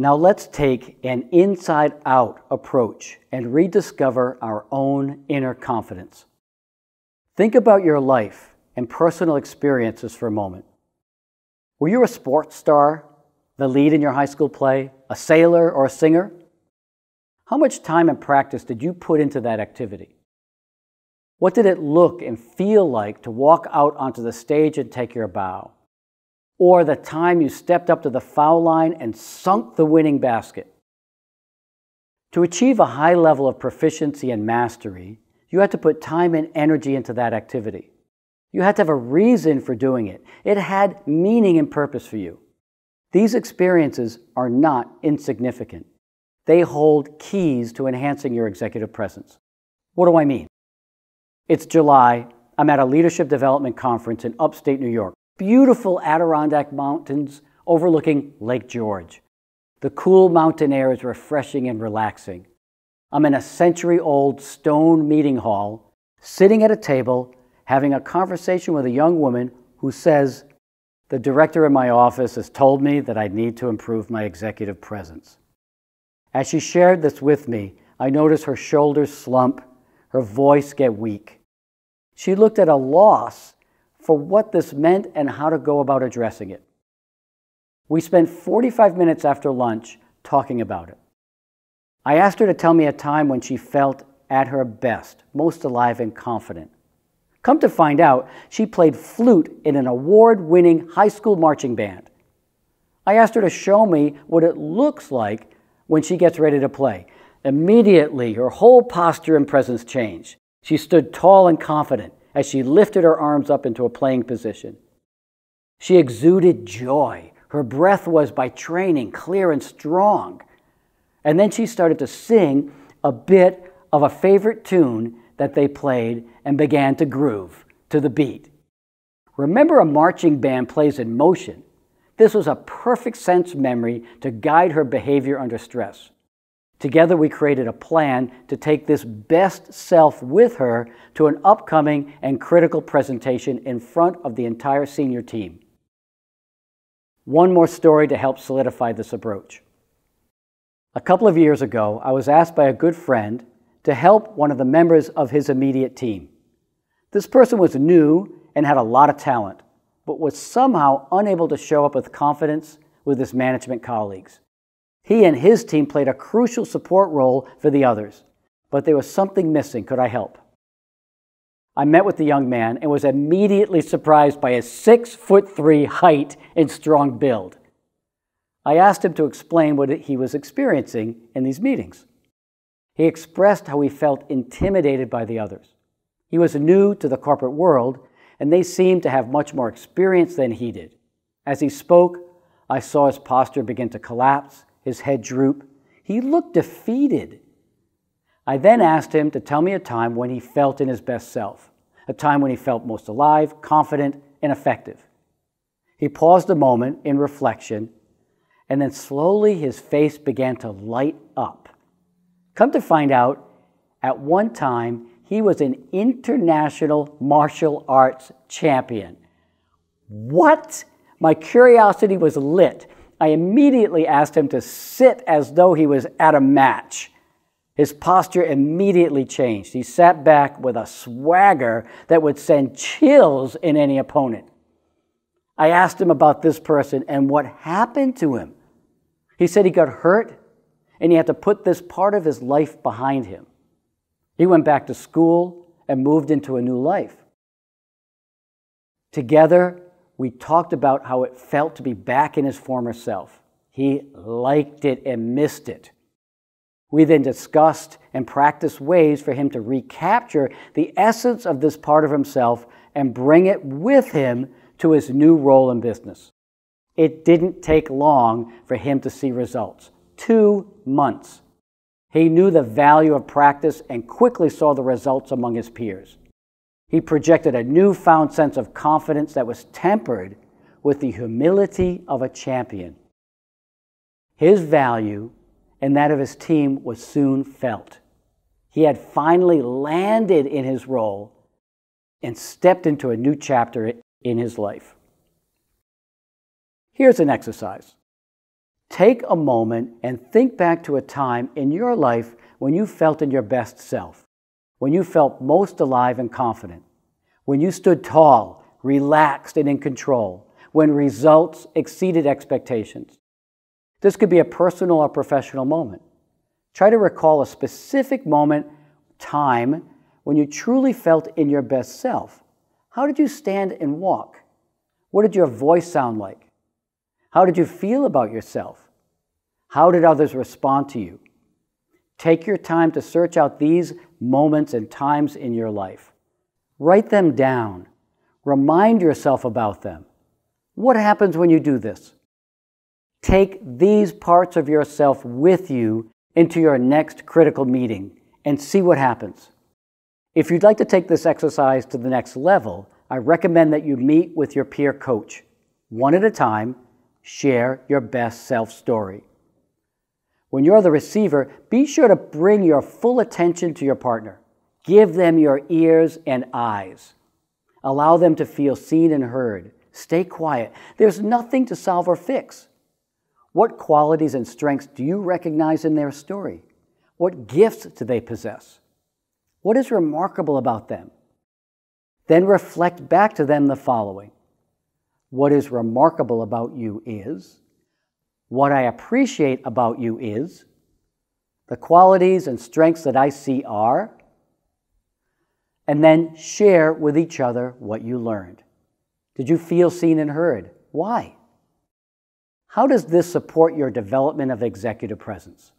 Now let's take an inside out approach and rediscover our own inner confidence. Think about your life and personal experiences for a moment. Were you a sports star, the lead in your high school play, a sailor, or a singer? How much time and practice did you put into that activity? What did it look and feel like to walk out onto the stage and take your bow? or the time you stepped up to the foul line and sunk the winning basket. To achieve a high level of proficiency and mastery, you had to put time and energy into that activity. You had to have a reason for doing it. It had meaning and purpose for you. These experiences are not insignificant. They hold keys to enhancing your executive presence. What do I mean? It's July. I'm at a leadership development conference in upstate New York beautiful Adirondack Mountains overlooking Lake George. The cool mountain air is refreshing and relaxing. I'm in a century old stone meeting hall, sitting at a table, having a conversation with a young woman who says, The director in my office has told me that I need to improve my executive presence. As she shared this with me, I noticed her shoulders slump, her voice get weak. She looked at a loss for what this meant and how to go about addressing it. We spent 45 minutes after lunch talking about it. I asked her to tell me a time when she felt at her best, most alive and confident. Come to find out, she played flute in an award winning high school marching band. I asked her to show me what it looks like when she gets ready to play. Immediately, her whole posture and presence changed. She stood tall and confident as she lifted her arms up into a playing position. She exuded joy. Her breath was, by training, clear and strong. And then she started to sing a bit of a favorite tune that they played and began to groove to the beat. Remember, a marching band plays in motion. This was a perfect sense memory to guide her behavior under stress. Together, we created a plan to take this best self with her to an upcoming and critical presentation in front of the entire senior team. One more story to help solidify this approach. A couple of years ago, I was asked by a good friend to help one of the members of his immediate team. This person was new and had a lot of talent, but was somehow unable to show up with confidence with his management colleagues. He and his team played a crucial support role for the others, but there was something missing. Could I help? I met with the young man and was immediately surprised by his six foot three height and strong build. I asked him to explain what he was experiencing in these meetings. He expressed how he felt intimidated by the others. He was new to the corporate world, and they seemed to have much more experience than he did. As he spoke, I saw his posture begin to collapse his head droop. He looked defeated. I then asked him to tell me a time when he felt in his best self, a time when he felt most alive, confident, and effective. He paused a moment in reflection, and then slowly his face began to light up. Come to find out, at one time, he was an international martial arts champion. What? My curiosity was lit. I immediately asked him to sit as though he was at a match. His posture immediately changed. He sat back with a swagger that would send chills in any opponent. I asked him about this person and what happened to him. He said he got hurt and he had to put this part of his life behind him. He went back to school and moved into a new life. Together, we talked about how it felt to be back in his former self. He liked it and missed it. We then discussed and practiced ways for him to recapture the essence of this part of himself and bring it with him to his new role in business. It didn't take long for him to see results two months. He knew the value of practice and quickly saw the results among his peers. He projected a newfound sense of confidence that was tempered with the humility of a champion. His value and that of his team was soon felt. He had finally landed in his role and stepped into a new chapter in his life. Here's an exercise take a moment and think back to a time in your life when you felt in your best self when you felt most alive and confident, when you stood tall, relaxed, and in control, when results exceeded expectations. This could be a personal or professional moment. Try to recall a specific moment, time, when you truly felt in your best self. How did you stand and walk? What did your voice sound like? How did you feel about yourself? How did others respond to you? Take your time to search out these moments and times in your life. Write them down. Remind yourself about them. What happens when you do this? Take these parts of yourself with you into your next critical meeting and see what happens. If you'd like to take this exercise to the next level, I recommend that you meet with your peer coach. One at a time, share your best self story. When you're the receiver, be sure to bring your full attention to your partner. Give them your ears and eyes. Allow them to feel seen and heard. Stay quiet. There's nothing to solve or fix. What qualities and strengths do you recognize in their story? What gifts do they possess? What is remarkable about them? Then reflect back to them the following What is remarkable about you is what I appreciate about you is the qualities and strengths that I see are, and then share with each other what you learned. Did you feel seen and heard? Why? How does this support your development of executive presence?